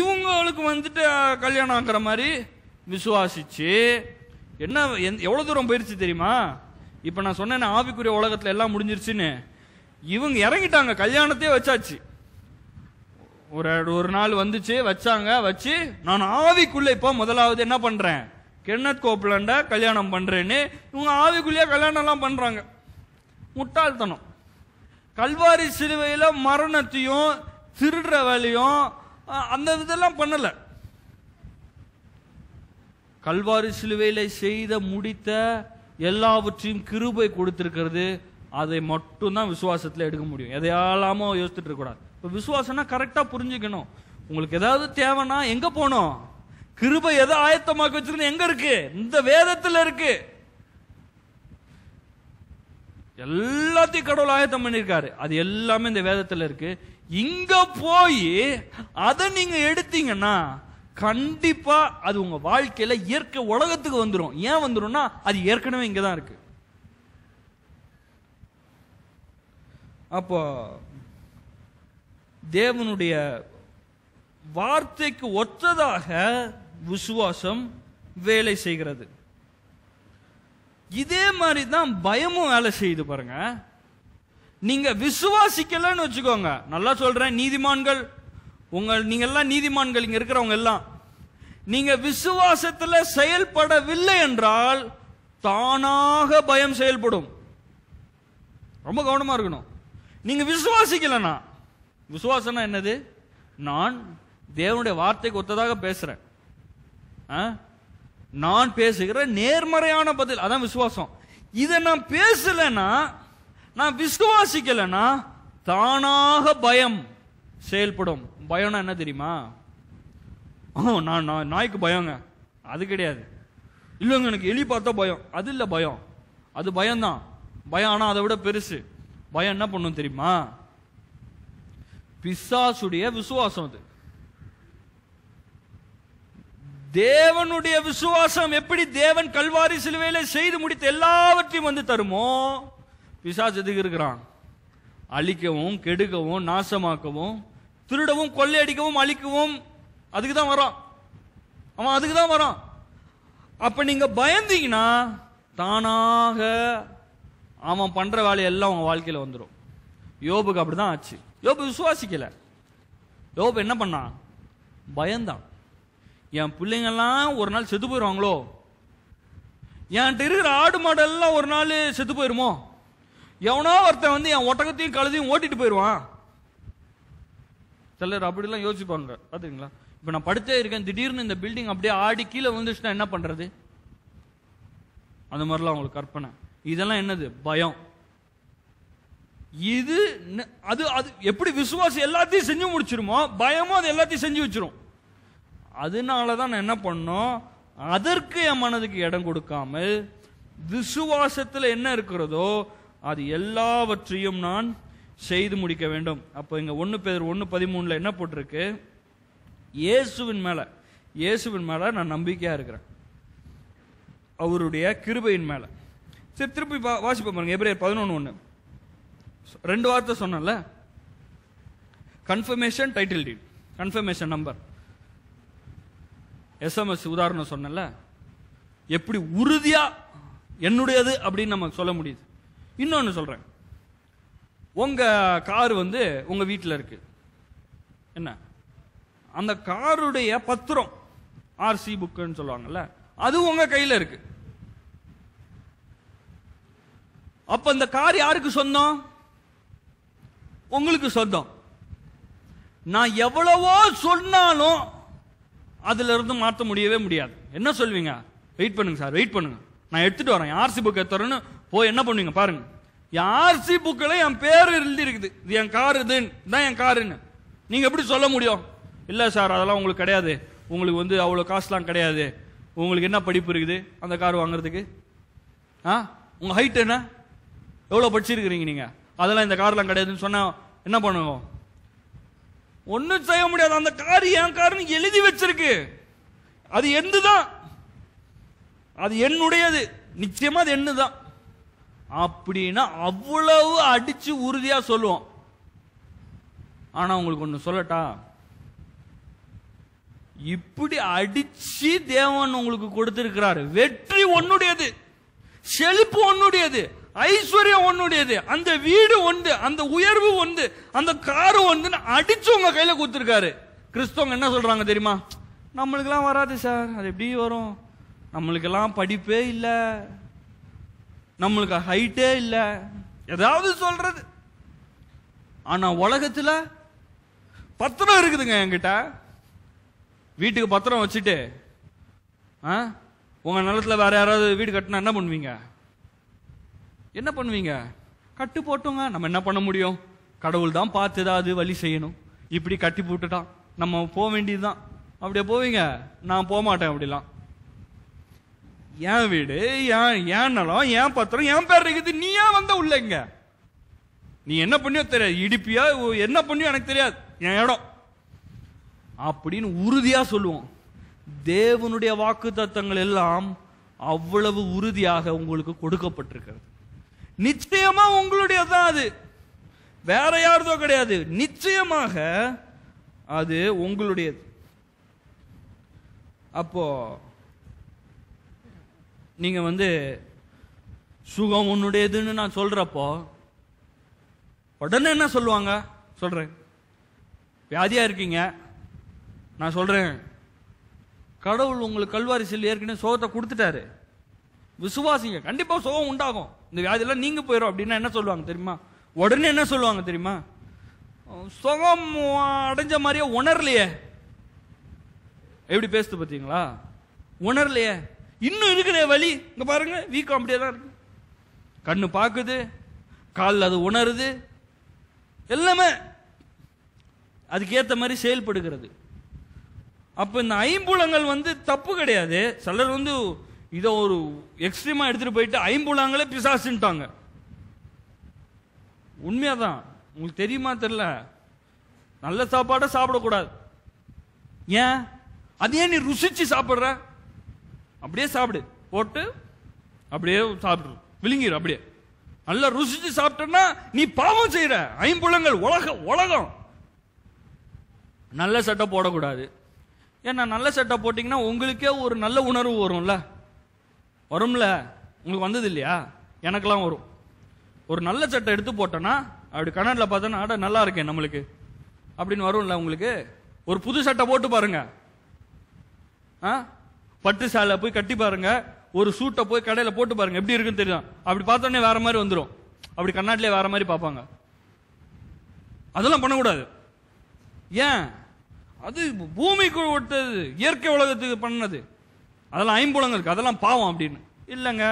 இவங்களுக்கு வந்துட்டு கல்யாணம் ஆகிற மாதிரி விசுவாசிச்சு என்ன எவ்வளோ தூரம் போயிடுச்சு தெரியுமா இப்போ நான் சொன்னேன் ஆவிக்குரிய உலகத்தில் எல்லாம் முடிஞ்சிருச்சுன்னு இவங்க இறங்கிட்டாங்க கல்யாணத்தையே வச்சாச்சு ஒரு ஒரு நாள் வந்துச்சு வச்சாங்க வச்சு நான் ஆவிக்குள்ளே இப்போ முதலாவது என்ன பண்ணுறேன் கென்னத் கோப்பிலண்ட கல்யாணம் பண்ணுறேன்னு இவங்க ஆவிக்குள்ளேயே கல்யாணம்லாம் பண்ணுறாங்க முட்டாள்தனம் கல்வாரி சிறுவையில் மரணத்தையும் திருடுற வேலையும் அந்த இதெல்லாம் பண்ணலை கல்வாரி சிலுவையில செய்த முடித்த எல்லாவற்றையும் கிருபை கொடுத்திருக்கிறது அதை மட்டும்தான் விசுவாசத்தில் எடுக்க முடியும் எதையாலாமோ யோசித்துட்டு இருக்கக்கூடாது இப்போ விசுவாசம்னா கரெக்டாக புரிஞ்சுக்கணும் உங்களுக்கு ஏதாவது தேவைன்னா எங்கே போகணும் கிருபை எதை ஆயத்தமாக்கி வச்சிருக்கணும் எங்கே இருக்கு இந்த வேதத்தில் இருக்கு எல்லாத்தையும் கடவுள் ஆயத்தம் பண்ணியிருக்காரு அது எல்லாமே இந்த வேதத்தில் இருக்கு இங்க போய் அதை நீங்க எடுத்தீங்கன்னா கண்டிப்பா அது உங்க வாழ்க்கையில இயற்கை உலகத்துக்கு வந்துடும் ஏன் வந்துடும்னா அது ஏற்கனவே இங்க தான் இருக்கு அப்போ தேவனுடைய வார்த்தைக்கு ஒத்ததாக விசுவாசம் வேலை செய்கிறது இதே மாதிரி தான் பயமும் வேலை செய்யுது பாருங்க நீங்க விசுவாசிக்கலன்னு வச்சுக்கோங்க நல்லா சொல்றேன் நீதிமான்கள் உங்கள் நீங்க எல்லாம் நீதிமான்கள் இங்க இருக்கிறவங்க எல்லாம் நீங்க விசுவாசத்துல செயல்படவில்லை என்றால் தானாக பயம் செயல்படும் ரொம்ப கவனமா இருக்கணும் நீங்க விசுவாசிக்கலனா விசுவாசம்னா என்னது நான் தேவனுடைய வார்த்தைக்கு ஒத்ததாக பேசுறேன் நான் பேசுகிற நேர்மறையான பதில் அதான் விசுவாசம் இதை நான் பேசலன்னா நான் விசுவாசிக்கலைன்னா தானாக பயம் செயல்படும் பயம்னா என்ன தெரியுமா நான் நாய்க்கு பயங்க அது கிடையாது இல்லைங்க எனக்கு எலி பார்த்தா பயம் அது இல்லை பயம் அது பயம்தான் பயம் ஆனால் அதை விட பெருசு பயம் என்ன பண்ணும் தெரியுமா பிசாசுடைய விசுவாசம் அது தேவனுடைய விசுவாசம் எப்படி தேவன் கல்வாரி சிலுவையில செய்து முடித்த எல்லாவற்றையும் வந்து தருமோ பிசாசு எதுக்கு இருக்கிறான் அழிக்கவும் கெடுக்கவும் நாசமாக்கவும் திருடவும் கொள்ளையடிக்கவும் அழிக்கவும் அதுக்கு தான் வரான் அவன் அதுக்கு தான் வரான் அப்போ நீங்கள் பயந்தீங்கன்னா தானாக அவன் பண்ணுற வேலையெல்லாம் அவன் வாழ்க்கையில் வந்துடும் யோபுக்கு அப்படி தான் ஆச்சு யோபு விசுவாசிக்கலை யோபு என்ன பண்ணான் பயந்தான் என் எல்லாம் ஒரு நாள் செத்து போயிடுவாங்களோ என்கிட்ட இருக்கிற ஆடு மாடெல்லாம் ஒரு நாள் செத்து போயிருமோ எவனோ ஒருத்தன் வந்து என் ஒட்டகத்தையும் கழுதையும் ஓட்டிட்டு போயிடுவான் சிலர் அப்படிலாம் யோசிப்பாங்க பார்த்துங்களா இப்போ நான் படுத்தே இருக்கேன் திடீர்னு இந்த பில்டிங் அப்படியே ஆடி கீழே விழுந்துச்சுன்னா என்ன பண்ணுறது அந்த மாதிரிலாம் அவங்களுக்கு கற்பனை இதெல்லாம் என்னது பயம் இது அது அது எப்படி விசுவாசம் எல்லாத்தையும் செஞ்சு முடிச்சிருமோ பயமும் அது எல்லாத்தையும் செஞ்சு வச்சிரும் அதனால தான் நான் என்ன பண்ணோம் அதற்கு என் மனதுக்கு இடம் கொடுக்காமல் விசுவாசத்தில் என்ன இருக்கிறதோ அது எல்லாவற்றையும் நான் செய்து முடிக்க வேண்டும் அப்போ இங்கே ஒன்று பேர் ஒன்று பதிமூணில் என்ன போட்டிருக்கு இயேசுவின் மேலே இயேசுவின் மேலே நான் நம்பிக்கையாக இருக்கிறேன் அவருடைய கிருபையின் மேலே சரி திருப்பி பா வாசிப்போம் பாருங்க எப்படி பதினொன்று ஒன்று ரெண்டு வார்த்தை சொன்னேன்ல கன்ஃபர்மேஷன் டைட்டில் டீட் கன்ஃபர்மேஷன் நம்பர் எஸ்எம்எஸ் உதாரணம் சொன்னல எப்படி உறுதியாக என்னுடையது அப்படின்னு நமக்கு சொல்ல முடியுது இன்னொன்று சொல்கிறேன் உங்கள் கார் வந்து உங்கள் வீட்டில் இருக்குது என்ன அந்த காருடைய பத்திரம் ஆர்சி புக்குன்னு சொல்லுவாங்கல்ல அது உங்கள் கையில் இருக்குது அப்போ இந்த கார் யாருக்கு சொந்தம் உங்களுக்கு சொந்தம் நான் எவ்வளவோ சொன்னாலும் அதுல இருந்து மாற்ற முடியவே முடியாது என்ன சொல்வீங்க வெயிட் பண்ணுங்க சார் வெயிட் பண்ணுங்க நான் எடுத்துட்டு வரேன் ஆர்சி புக் எடுத்துறேன்னு போய் என்ன பண்ணுவீங்க பாருங்க ஆர்சி புக்கில் என் பேர் எழுதி இருக்குது இது என் கார் இதுன்னு தான் என் காருன்னு நீங்கள் எப்படி சொல்ல முடியும் இல்லை சார் அதெல்லாம் உங்களுக்கு கிடையாது உங்களுக்கு வந்து அவ்வளோ காசுலாம் கிடையாது உங்களுக்கு என்ன படிப்பு இருக்குது அந்த கார் வாங்குறதுக்கு ஆ உங்கள் ஹைட் என்ன எவ்வளோ படிச்சிருக்கிறீங்க நீங்கள் அதெல்லாம் இந்த கார்லாம் கிடையாதுன்னு சொன்னால் என்ன பண்ணுவோம் ஒன்றும் செய்ய முடியாது அந்த கார் என் காருன்னு எழுதி வச்சிருக்கு அது எந்து தான் அது என்னுடையது நிச்சயமாக அது எண்ணு தான் அப்படின்னா அவ்வளவு அடிச்சு உறுதியா சொல்லுவோம் ஆனா உங்களுக்கு ஒன்று சொல்லட்டா இப்படி அடிச்சு தேவன் உங்களுக்கு கொடுத்திருக்கிறார் வெற்றி உன்னுடையது செழிப்பு உன்னுடையது ஐஸ்வர்யம் உன்னுடையது அந்த வீடு ஒன்று அந்த உயர்வு ஒன்று அந்த காரு ஒன்று அடிச்சு உங்க கையில கொடுத்துருக்காரு கிறிஸ்தவங்க என்ன சொல்றாங்க தெரியுமா நம்மளுக்கெல்லாம் வராது சார் அது எப்படி வரும் நம்மளுக்கெல்லாம் படிப்பே இல்லை நம்மளுக்கு ஹைட்டே இல்லை ஏதாவது சொல்றது ஆனா உலகத்துல பத்திரம் இருக்குதுங்க என்கிட்ட வீட்டுக்கு பத்திரம் வச்சுட்டு உங்க நிலத்துல வேற யாராவது வீடு கட்டினா என்ன பண்ணுவீங்க என்ன பண்ணுவீங்க கட்டு போட்டோங்க நம்ம என்ன பண்ண முடியும் கடவுள் தான் பார்த்து ஏதாவது வழி செய்யணும் இப்படி கட்டி போட்டுட்டான் நம்ம போக வேண்டியதுதான் அப்படியே போவீங்க நான் போக மாட்டேன் அப்படிலாம் என் வீடு என் என் என் பத்திரம் என் பேர் இருக்குது நீ ஏன் வந்த இங்க நீ என்ன பண்ணியோ தெரியாது இடிப்பியா என்ன பண்ணியோ எனக்கு தெரியாது என் இடம் அப்படின்னு உறுதியாக சொல்லுவோம் தேவனுடைய வாக்கு தத்தங்கள் எல்லாம் அவ்வளவு உறுதியாக உங்களுக்கு கொடுக்கப்பட்டிருக்கிறது நிச்சயமா உங்களுடைய தான் அது வேற யாருதோ கிடையாது நிச்சயமாக அது உங்களுடையது அப்போ நீங்கள் வந்து சுகம் உன்னுடையதுன்னு நான் சொல்றப்போ உடனே என்ன சொல்லுவாங்க சொல்கிறேன் வியாதியாக இருக்கீங்க நான் சொல்கிறேன் கடவுள் உங்களுக்கு கல்வாரி செல்லு ஏற்கனவே சோகத்தை கொடுத்துட்டாரு விசுவாசிங்க கண்டிப்பாக சோகம் உண்டாகும் இந்த வியாதியெல்லாம் நீங்கள் போயிடும் அப்படின்னா என்ன சொல்லுவாங்க தெரியுமா உடனே என்ன சொல்லுவாங்க தெரியுமா சுகம் அடைஞ்ச மாதிரியே உணரலையே எப்படி பேசுது பார்த்தீங்களா உணரலையே இன்னும் இருக்கிற வழி இங்க பாருங்க வீக்கம் அப்படியே தான் இருக்கு கண்ணு பார்க்குது காலில் அது உணருது எல்லாமே அதுக்கேற்ற மாதிரி செயல்படுகிறது அப்போ இந்த ஐம்புலங்கள் வந்து தப்பு கிடையாது சிலர் வந்து இதை ஒரு எக்ஸ்ட்ரீமா எடுத்துகிட்டு போயிட்டு ஐம்புலங்களே பிசாசுன்ட்டாங்க உண்மையாக தான் உங்களுக்கு தெரியுமா தெரில நல்ல சாப்பாடை சாப்பிடக்கூடாது ஏன் அதே ஏன் நீ ருசிச்சு சாப்பிட்ற அப்படியே சாப்பிடு போட்டு அப்படியே சாப்பிடு விழுங்கிடும் அப்படியே நல்லா ருசிச்சு சாப்பிட்டோன்னா நீ பாவம் செய்யற ஐம்புலங்கள் உலக உலகம் நல்ல சட்டை போடக்கூடாது ஏன்னா நல்ல சட்டை போட்டிங்கன்னா உங்களுக்கே ஒரு நல்ல உணர்வு வரும்ல வரும்ல உங்களுக்கு வந்தது இல்லையா எனக்கெல்லாம் வரும் ஒரு நல்ல சட்டை எடுத்து போட்டோன்னா அப்படி கண்ணாடில் பார்த்தோன்னா ஆட நல்லா இருக்கேன் நம்மளுக்கு அப்படின்னு வரும்ல உங்களுக்கு ஒரு புது சட்டை போட்டு பாருங்க ஆ பட்டு சாலை போய் கட்டி பாருங்க ஒரு சூட்டை போய் கடையில் போட்டு பாருங்க எப்படி இருக்குன்னு தெரியும் அப்படி பார்த்தோன்னே வேற மாதிரி வந்துடும் அப்படி கண்ணாட்டிலே வேற மாதிரி பார்ப்பாங்க அதெல்லாம் பண்ணக்கூடாது ஏன் அது பூமிக்கு ஒட்டது இயற்கை உலகத்துக்கு பண்ணது அதெல்லாம் ஐம்புலங்களுக்கு அதெல்லாம் பாவம் அப்படின்னு இல்லைங்க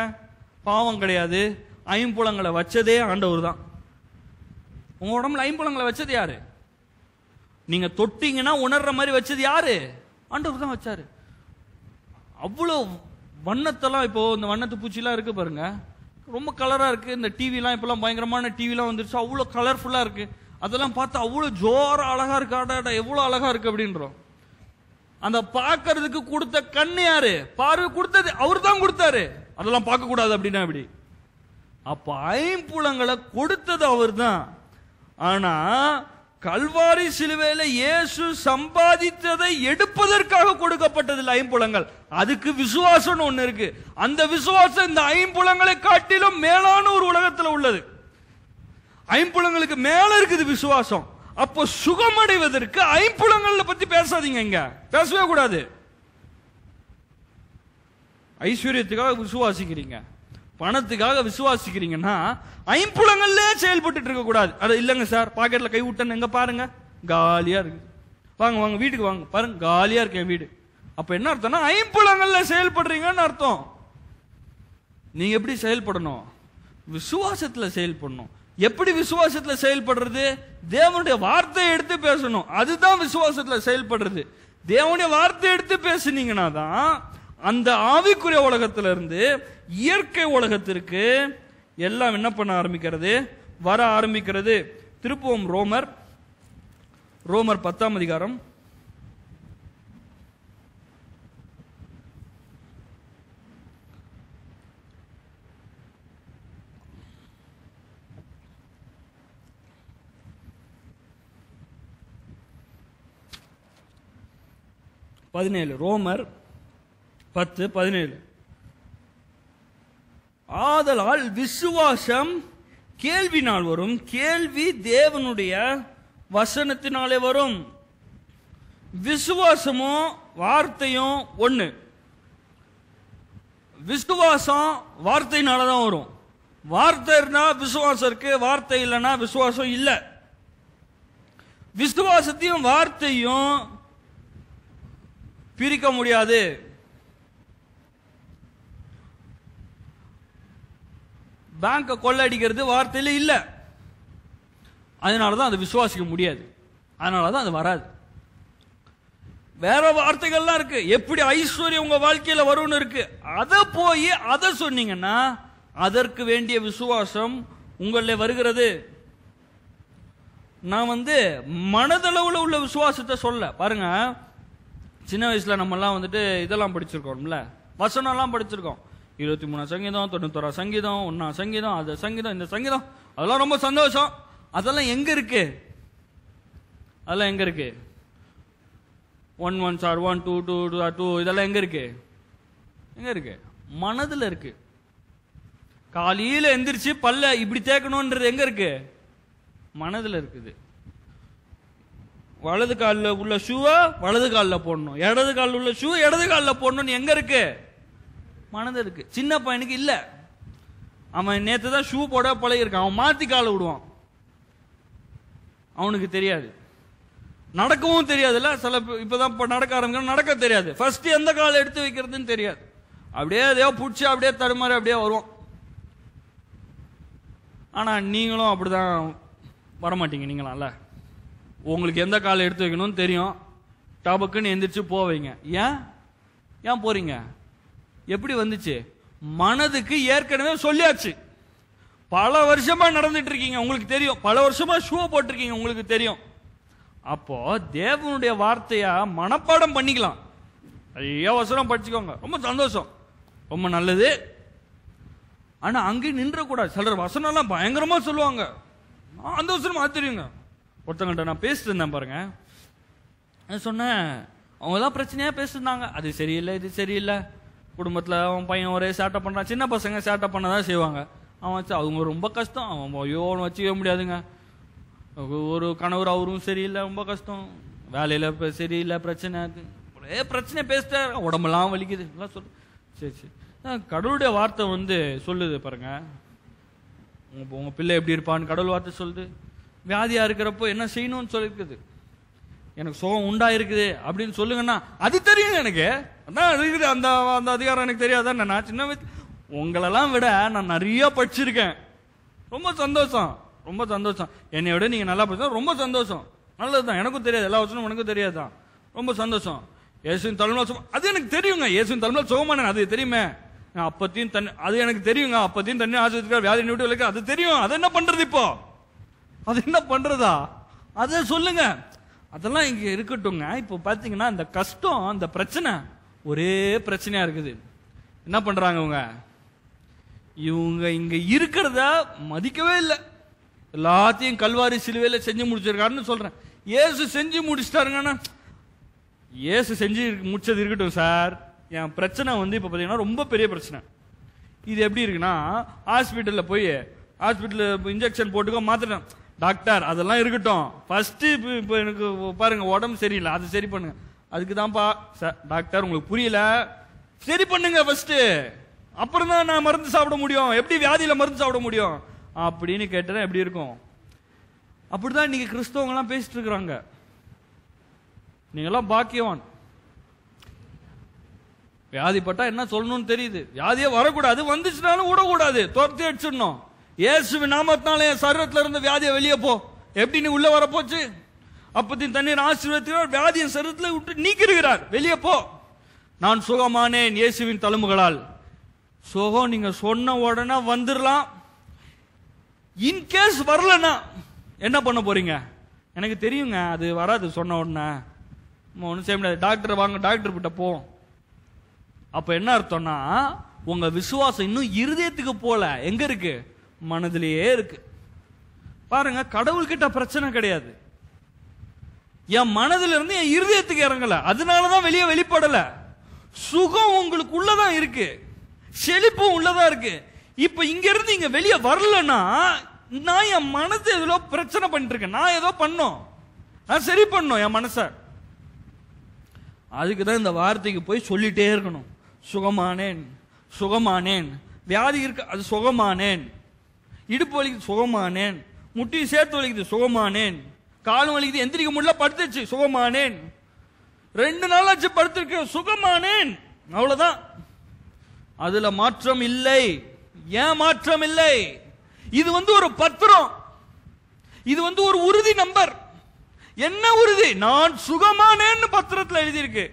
பாவம் கிடையாது ஐம்புலங்களை வச்சதே ஆண்டவர் தான் உங்க உடம்புல ஐம்புலங்களை வச்சது யாரு நீங்க தொட்டீங்கன்னா உணர்ற மாதிரி வச்சது யாரு ஆண்டவர் தான் வச்சாரு அவ்வளோ வண்ணத்தெல்லாம் இப்போது இந்த வண்ணத்து பூச்சிலாம் இருக்குது பாருங்கள் ரொம்ப கலராக இருக்குது இந்த டிவிலாம் இப்போலாம் பயங்கரமான டிவிலாம் வந்துருச்சு அவ்வளோ கலர்ஃபுல்லாக இருக்குது அதெல்லாம் பார்த்து அவ்வளோ ஜோராக அழகாக இருக்கு எவ்வளோ அழகாக இருக்குது அப்படின்றோம் அந்த பார்க்கறதுக்கு கொடுத்த கண் யாரு பார்வை கொடுத்தது அவர் தான் கொடுத்தாரு அதெல்லாம் பார்க்கக்கூடாது அப்படின்னா அப்படி அப்போ ஐம்புலங்களை கொடுத்தது அவர் தான் ஆனால் கல்வாரி சிலுவையில இயேசு சம்பாதித்ததை எடுப்பதற்காக கொடுக்கப்பட்டது ஐம்புலங்கள் அதுக்கு விசுவாசம் ஒன்று இருக்கு அந்த விசுவாசம் இந்த ஐம்புலங்களை காட்டிலும் மேலான ஒரு உலகத்தில் உள்ளது ஐம்புலங்களுக்கு மேல இருக்குது விசுவாசம் அப்போ சுகமடைவதற்கு ஐம்புலங்களை பத்தி பேசாதீங்க இங்க பேசவே கூடாது ஐஸ்வர்யத்துக்காக விசுவாசிக்கிறீங்க பணத்துக்காக விசுவாசிக்கிறீங்கன்னா ஐம்புலங்கள்ல செயல்பட்டு இருக்க கூடாது அது இல்லைங்க சார் பாக்கெட்ல கை விட்டேன்னு எங்க பாருங்க காலியா இருக்கு வாங்க வாங்க வீட்டுக்கு வாங்க பாருங்க காலியா இருக்கு வீடு அப்ப என்ன அர்த்தம்னா ஐம்புலங்கள்ல செயல்படுறீங்கன்னு அர்த்தம் நீங்க எப்படி செயல்படணும் விசுவாசத்துல செயல்படணும் எப்படி விசுவாசத்துல செயல்படுறது தேவனுடைய வார்த்தையை எடுத்து பேசணும் அதுதான் விசுவாசத்துல செயல்படுறது தேவனுடைய வார்த்தை எடுத்து பேசுனீங்கன்னா தான் அந்த ஆவிக்குரிய உலகத்திலிருந்து இயற்கை உலகத்திற்கு எல்லாம் என்ன பண்ண ஆரம்பிக்கிறது வர ஆரம்பிக்கிறது திருப்பவும் ரோமர் ரோமர் பத்தாம் அதிகாரம் பதினேழு ரோமர் பத்து பதினேழு ஆதலால் விசுவாசம் கேள்வினால் வரும் கேள்வி தேவனுடைய வசனத்தினாலே வரும் விசுவாசமும் வார்த்தையும் ஒன்று விசுவாசம் வார்த்தையினால தான் வரும் வார்த்தை இருந்தால் விசுவாசம் இருக்கு வார்த்தை இல்லைன்னா விசுவாசம் இல்லை விசுவாசத்தையும் வார்த்தையும் பிரிக்க முடியாது பேங்கை கொள்ளடிக்கிறது வார்த்தையில் இல்லை அதனால தான் அதை விசுவாசிக்க முடியாது அதனால தான் அது வராது வேற வார்த்தைகள்லாம் இருக்கு எப்படி ஐஸ்வர்யம் உங்க வாழ்க்கையில் வரும்னு இருக்கு அதை போய் அதை சொன்னீங்கன்னா அதற்கு வேண்டிய விசுவாசம் உங்களில் வருகிறது நான் வந்து மனதளவில் உள்ள விசுவாசத்தை சொல்ல பாருங்க சின்ன வயசுல நம்மலாம் வந்துட்டு இதெல்லாம் படிச்சிருக்கோம்ல வசனம்லாம் படிச்சிருக்கோம் இருபத்தி மூணு சங்கீதம் தொண்ணூத்தோரா சங்கீதம் ஒன்னா சங்கீதம் அது சங்கீதம் இந்த சங்கீதம் அதெல்லாம் ரொம்ப சந்தோஷம் அதெல்லாம் எங்க இருக்கு அதெல்லாம் எங்க இருக்கு one one sir one two two two two இதெல்லாம் எங்க இருக்கு எங்க இருக்கு மனதில் இருக்கு காலையில் எந்திரிச்சு பல்ல இப்படி தேக்கணுன்றது எங்க இருக்கு மனதில் இருக்குது வலது காலில் உள்ள ஷூவை வலது காலில் போடணும் இடது காலில் உள்ள ஷூ இடது காலில் போடணும்னு எங்க இருக்கு மனது இருக்கு சின்ன பையனுக்கு இல்லை அவன் நேற்று தான் ஷூ போட பழகிருக்கான் அவன் மாற்றி கால விடுவான் அவனுக்கு தெரியாது நடக்கவும் தெரியாதுல்ல சில இப்பதான் இப்போ நடக்க ஆரம்பிக்கணும் நடக்க தெரியாது ஃபர்ஸ்ட் எந்த கால எடுத்து வைக்கிறதுன்னு தெரியாது அப்படியே அதையோ பிடிச்சி அப்படியே தடுமாறி அப்படியே வருவோம் ஆனால் நீங்களும் அப்படிதான் வரமாட்டீங்க நீங்களால உங்களுக்கு எந்த காலை எடுத்து வைக்கணும்னு தெரியும் டபக்குன்னு எந்திரிச்சு போவீங்க ஏன் ஏன் போறீங்க எப்படி வந்துச்சு மனதுக்கு ஏற்கனவே சொல்லியாச்சு பல வருஷமா நடந்துட்டு இருக்கீங்க உங்களுக்கு தெரியும் பல வருஷமா ஷூ போட்டிருக்கீங்க உங்களுக்கு தெரியும் அப்போ தேவனுடைய வார்த்தையா மனப்பாடம் பண்ணிக்கலாம் வசனம் படிச்சுக்கோங்க ரொம்ப சந்தோஷம் ரொம்ப நல்லது ஆனா அங்கே நின்றக்கூடாது சிலர் வசனம்லாம் பயங்கரமா சொல்லுவாங்க அந்த வசனம் மாத்திரியுங்க ஒருத்தங்கள்ட்ட நான் பேசிட்டு இருந்தேன் பாருங்க சொன்னேன் அவங்க தான் பிரச்சனையா பேசிருந்தாங்க அது சரியில்லை இது சரியில்லை குடும்பத்தில் அவன் பையன் ஒரே சேட்டை பண்ணுறான் சின்ன பசங்க சேட்டை பண்ண தான் செய்வாங்க அவன் வச்சு அவங்க ரொம்ப கஷ்டம் அவன் ஐயோன்னு வச்சுக்கவே முடியாதுங்க ஒரு கணவர் அவரும் சரியில்லை ரொம்ப கஷ்டம் வேலையில் இப்போ சரியில்லை பிரச்சனை ஒரே பிரச்சனை பேசிட்டா உடம்புலாம் வலிக்குது எல்லாம் சொல்லு சரி சரி கடவுளுடைய வார்த்தை வந்து சொல்லுது பாருங்க உங்கள் உங்கள் பிள்ளை எப்படி இருப்பான்னு கடவுள் வார்த்தை சொல்லுது வியாதியாக இருக்கிறப்போ என்ன செய்யணும்னு சொல்லியிருக்குது எனக்கு சுகம் உண்டா இருக்குது அப்படின்னு சொல்லுங்கன்னா அது தெரியும் எனக்கு அதான் இருக்குது அந்த அந்த அதிகாரம் எனக்கு தெரியாதா நான் சின்ன வயசு உங்களெல்லாம் விட நான் நிறைய படிச்சிருக்கேன் ரொம்ப சந்தோஷம் ரொம்ப சந்தோஷம் என்னை விட நீங்கள் நல்லா படிச்சா ரொம்ப சந்தோஷம் நல்லதுதான் எனக்கும் தெரியாது எல்லா வசனமும் உனக்கும் தெரியாதுதான் ரொம்ப சந்தோஷம் இயேசுவின் தலைமையில் சுகம் அது எனக்கு தெரியுங்க இயேசுவின் தலைமையில் சுகமான அது தெரியுமே அப்பத்தையும் தண்ணி அது எனக்கு தெரியுங்க அப்பத்தையும் தண்ணி ஆசிரியர் வியாதி நியூட்டி அது தெரியும் அது என்ன பண்ணுறது இப்போ அது என்ன பண்ணுறதா அதை சொல்லுங்கள் அதெல்லாம் இங்கே இருக்கட்டும்ங்க இப்போ பார்த்தீங்கன்னா அந்த கஷ்டம் அந்த பிரச்சனை ஒரே பிரச்சனையாக இருக்குது என்ன பண்ணுறாங்க இவங்க இவங்க இங்கே இருக்கிறத மதிக்கவே இல்லை எல்லாத்தையும் கல்வாரி சிலுவையில் செஞ்சு முடிச்சிருக்காருன்னு சொல்கிறேன் ஏசு செஞ்சு முடிச்சிட்டாருங்கன்னா ஏசு செஞ்சு முடிச்சது இருக்கட்டும் சார் என் பிரச்சனை வந்து இப்போ பார்த்தீங்கன்னா ரொம்ப பெரிய பிரச்சனை இது எப்படி இருக்குன்னா ஹாஸ்பிட்டலில் போய் ஹாஸ்பிட்டலில் இன்ஜெக்ஷன் போட்டுக்கோ மாத்திரம் டாக்டர் அதெல்லாம் இருக்கட்டும் ஃபஸ்ட்டு இப்போ இப்போ எனக்கு பாருங்க உடம்பு சரியில்லை அது சரி பண்ணுங்க அதுக்கு தான்ப்பா டாக்டர் உங்களுக்கு புரியல சரி பண்ணுங்க ஃபஸ்ட்டு அப்புறம் தான் நான் மருந்து சாப்பிட முடியும் எப்படி வியாதியில் மருந்து சாப்பிட முடியும் அப்படின்னு கேட்டேன் எப்படி இருக்கும் அப்படிதான் இன்னைக்கு கிறிஸ்தவங்கலாம் பேசிட்டு இருக்கிறாங்க நீங்களாம் பாக்கியவான் வியாதிப்பட்டா என்ன சொல்லணும்னு தெரியுது வியாதியே வரக்கூடாது வந்துச்சுனாலும் விடக்கூடாது துரத்தி அடிச்சிடணும் இயேசு நாமத்தினால என் சர்வத்தில் இருந்து வியாதியை வெளியே போ எப்படி உள்ள வர போச்சு அப்பத்தின் தண்ணீர் ஆசீர்வத்தினால் வியாதியின் சர்வத்தில் விட்டு நீக்கிருக்கிறார் வெளியே போ நான் சுகமானேன் இயேசுவின் தலைமுகளால் சுகம் நீங்க சொன்ன உடனே வந்துடலாம் இன்கேஸ் வரலன்னா என்ன பண்ண போறீங்க எனக்கு தெரியுங்க அது வராது சொன்ன உடனே ஒன்றும் செய்ய முடியாது டாக்டர் வாங்க டாக்டர் கிட்ட போ அப்போ என்ன அர்த்தம்னா உங்க விசுவாசம் இன்னும் இருதயத்துக்கு போல எங்க இருக்கு மனதிலேயே இருக்கு பாருங்க கடவுள்கிட்ட பிரச்சனை கிடையாது என் மனதில இருந்து என் இருதயத்துக்கு இறங்கல அதனாலதான் வெளியே வெளிப்படல சுகம் உங்களுக்கு உள்ளதான் இருக்கு செழிப்பும் உள்ளதா இருக்கு இப்ப இங்க இருந்து இங்க வெளியே வரலன்னா நான் என் மனசு எதுல பிரச்சனை பண்ணிட்டு இருக்கேன் நான் ஏதோ பண்ணோம் நான் சரி பண்ணும் என் மனச அதுக்கு தான் இந்த வார்த்தைக்கு போய் சொல்லிட்டே இருக்கணும் சுகமானேன் சுகமானேன் வியாதி இருக்கு அது சுகமானேன் இடுப்பு வலிக்குது சுகமானேன் முட்டியும் சேர்த்து வலிக்குது சுகமானேன் காலம் வலிக்குது எந்திரிக்க முடியல படுத்துச்சு சுகமானேன் ரெண்டு நாளாச்சு படுத்திருக்க சுகமானேன் அவ்வளவுதான் அதுல மாற்றம் இல்லை ஏன் மாற்றம் இல்லை இது வந்து ஒரு பத்திரம் இது வந்து ஒரு உறுதி நம்பர் என்ன உறுதி நான் சுகமானேன்னு பத்திரத்தில் எழுதியிருக்கு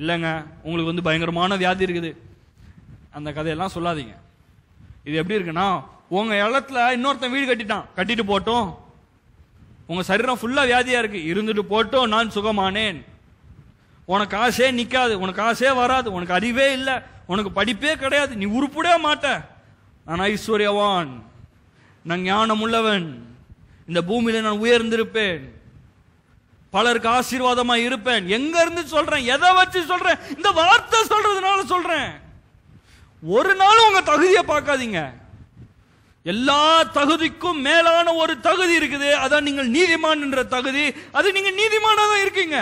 இல்லைங்க உங்களுக்கு வந்து பயங்கரமான வியாதி இருக்குது அந்த கதையெல்லாம் சொல்லாதீங்க இது எப்படி இருக்குன்னா உங்க இடத்துல இன்னொருத்தன் வீடு கட்டிட்டான் கட்டிட்டு போட்டோம் உங்க சரீரம் ஃபுல்லா வியாதியா இருக்கு இருந்துட்டு போட்டோம் நான் சுகமானேன் உனக்கு ஆசே நிக்காது உனக்கு ஆசே வராது உனக்கு அறிவே இல்லை உனக்கு படிப்பே கிடையாது நீ உருப்படவே மாட்ட நான் ஐஸ்வர்யவான் நான் ஞானம் உள்ளவன் இந்த பூமியில நான் உயர்ந்திருப்பேன் பலருக்கு ஆசீர்வாதமா இருப்பேன் எங்க இருந்து சொல்றேன் எதை வச்சு சொல்றேன் இந்த வார்த்தை சொல்றதுனால சொல்றேன் ஒரு நாளும் உங்க தகுதியை பார்க்காதீங்க எல்லா தகுதிக்கும் மேலான ஒரு தகுதி இருக்குது அதான் நீங்கள் நீதிமான் என்ற தகுதி அது நீங்கள் நீதிமானாக தான் இருக்கீங்க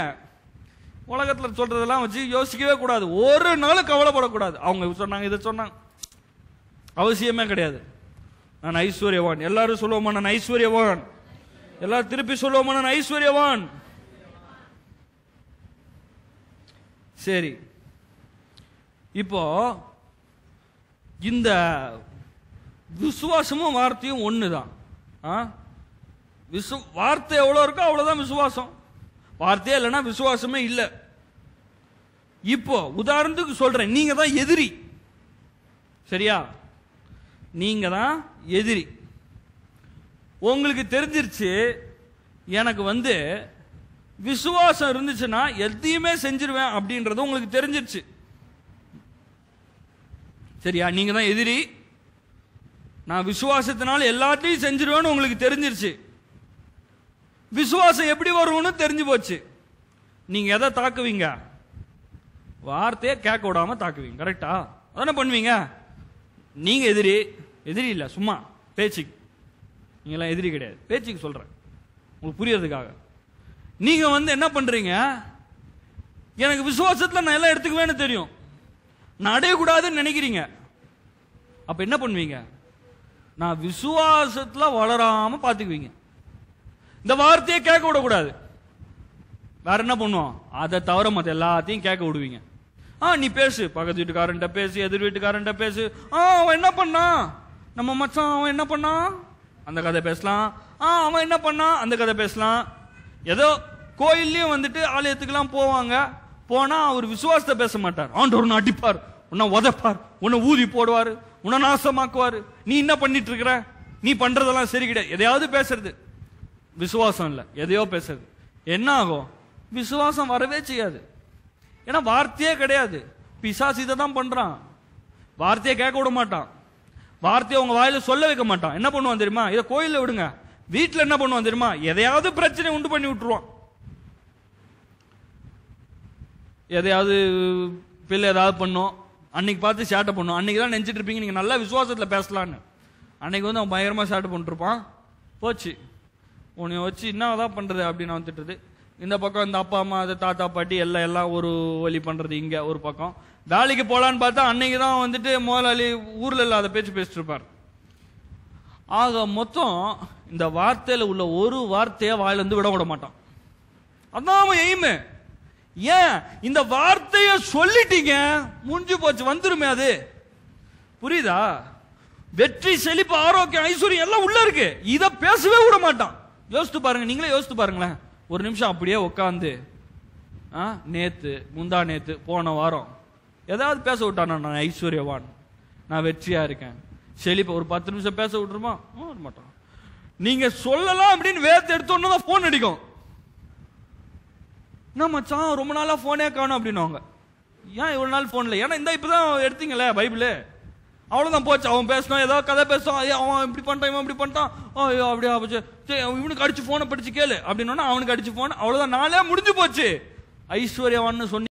உலகத்தில் சொல்றதெல்லாம் வச்சு யோசிக்கவே கூடாது ஒரு நாளும் கவலைப்படக்கூடாது அவங்க சொன்னாங்க இதை சொன்னாங்க அவசியமே கிடையாது நான் ஐஸ்வர்யவான் எல்லாரும் சொல்லுவோமா நான் ஐஸ்வர்யவான் எல்லாரும் திருப்பி சொல்லுவோமா நான் ஐஸ்வர்யவான் சரி இப்போ இந்த விசுவாசமும் வார்த்தையும் ஒன்று தான் ஆ விசு வார்த்தை எவ்வளோ இருக்கோ அவ்வளோதான் விசுவாசம் வார்த்தையே இல்லைன்னா விசுவாசமே இல்லை இப்போ உதாரணத்துக்கு சொல்கிறேன் நீங்கள் தான் எதிரி சரியா நீங்கள் தான் எதிரி உங்களுக்கு தெரிஞ்சிருச்சு எனக்கு வந்து விசுவாசம் இருந்துச்சுன்னா எதையுமே செஞ்சிருவேன் அப்படின்றது உங்களுக்கு தெரிஞ்சிருச்சு சரியா நீங்கள் தான் எதிரி நான் விசுவாசத்தினால எல்லாத்தையும் செஞ்சிருவேன்னு உங்களுக்கு தெரிஞ்சிருச்சு விசுவாசம் எப்படி வரும்னு தெரிஞ்சு போச்சு நீங்க எதை தாக்குவீங்க வார்த்தையை கேட்க விடாம தாக்குவீங்க கரெக்டா அதான பண்ணுவீங்க நீங்க எதிரி எதிரி இல்லை சும்மா பேச்சு நீங்களாம் எதிரி கிடையாது பேச்சுக்கு சொல்றேன் உங்களுக்கு புரியறதுக்காக நீங்க வந்து என்ன பண்றீங்க எனக்கு விசுவாசத்தில் நான் எல்லாம் எடுத்துக்குவேன்னு தெரியும் நான் அடையக்கூடாதுன்னு நினைக்கிறீங்க அப்ப என்ன பண்ணுவீங்க நான் விசுவாசத்தில் வளராம பார்த்துக்குவீங்க இந்த வார்த்தையை கேட்க விடக்கூடாது வேற என்ன பண்ணுவோம் அதை தவிர மத்த எல்லாத்தையும் கேட்க விடுவீங்க ஆ நீ பேசு பக்கத்து வீட்டுக்காரன்ட்ட பேசு எதிர் வீட்டுக்காரன்ட்ட பேசு ஆ அவன் என்ன பண்ணான் நம்ம மச்சான் அவன் என்ன பண்ணான் அந்த கதை பேசலாம் ஆ அவன் என்ன பண்ணான் அந்த கதை பேசலாம் ஏதோ கோயில்லையும் வந்துட்டு ஆலயத்துக்கெல்லாம் போவாங்க போனால் அவர் விசுவாசத்தை பேச மாட்டார் ஆண்டவர் அடிப்பார் உன்னை உதைப்பார் உன்னை ஊதி போடுவார் நாசமாக்குவாரு நீ என்ன பண்ணிட்டு இருக்கிற நீ பண்றதெல்லாம் சரி கிடையாது எதையாவது பேசுறது விசுவாசம் இல்லை எதையோ பேசுறது என்ன ஆகும் விசுவாசம் வரவே செய்யாது ஏன்னா வார்த்தையே கிடையாது பிசாசு இதை தான் பண்றான் வார்த்தையை கேட்க விட மாட்டான் வார்த்தையை உங்க வாயில சொல்ல வைக்க மாட்டான் என்ன பண்ணுவான் தெரியுமா இதை கோயிலில் விடுங்க வீட்டில் என்ன பண்ணுவான் தெரியுமா எதையாவது பிரச்சனை உண்டு பண்ணி விட்டுருவான் எதையாவது பிள்ளை ஏதாவது பண்ணும் அன்னைக்கு பார்த்து சேட்டை பண்ணும் அன்னைக்கு தான் நினச்சிட்டு இருப்பீங்க நீங்கள் நல்லா விசுவாசத்தில் பேசலான்னு அன்னைக்கு வந்து அவன் பயங்கரமாக சேட்டை பண்ணிட்டுருப்பான் போச்சு உன்னை வச்சு என்ன தான் பண்ணுறது அப்படின்னு அவன் இந்த பக்கம் இந்த அப்பா அம்மா அது தாத்தா பாட்டி எல்லாம் எல்லாம் ஒரு வழி பண்ணுறது இங்கே ஒரு பக்கம் வேலைக்கு போகலான்னு பார்த்தா அன்னைக்கு தான் வந்துட்டு முதலாளி ஊரில் இல்லாத பேச்சு பேசிட்டு இருப்பார் ஆக மொத்தம் இந்த வார்த்தையில் உள்ள ஒரு வார்த்தையை வாயிலிருந்து விட விட மாட்டான் அதான் எய்மே ஏன் இந்த வார்த்தையை சொல்லிட்டீங்க முடிஞ்சு போச்சு வந்துருமே அது புரியுதா வெற்றி செழிப்பு ஆரோக்கியம் ஐஸ்வர்யம் எல்லாம் உள்ள இருக்கு இதை பேசவே விட மாட்டான் யோசித்து பாருங்க நீங்களே யோசித்து பாருங்களேன் ஒரு நிமிஷம் அப்படியே உட்காந்து ஆ நேத்து முந்தா நேத்து போன வாரம் ஏதாவது பேச விட்டானா நான் ஐஸ்வர்யவான் நான் வெற்றியா இருக்கேன் செழிப்பு ஒரு பத்து நிமிஷம் பேச விட்டுருமா விட மாட்டான் நீங்க சொல்லலாம் அப்படின்னு வேத்து எடுத்தோன்னு தான் போன் அடிக்கும் என்ன மச்சான் ரொம்ப நாளாக ஃபோனே காணும் அப்படின்னாங்க ஏன் இவ்வளோ நாள் ஃபோனில் ஏன்னா இந்த இப்போ தான் எடுத்தீங்களே பைபிள் அவ்வளோதான் போச்சு அவன் பேசணும் ஏதோ கதை பேசும் அவன் இப்படி பண்ணிட்டான் இவன் இப்படி பண்ணிட்டான் ஐயோ அப்படியா போச்சு சரி இவனுக்கு அடிச்சு ஃபோனை படிச்சு கேளு அப்படின்னா அவனுக்கு அடிச்சு ஃபோன் அவ்வளோதான் நாளே முடிஞ்சு போச்சு ஐஸ்வர்யவான்னு சொன்னி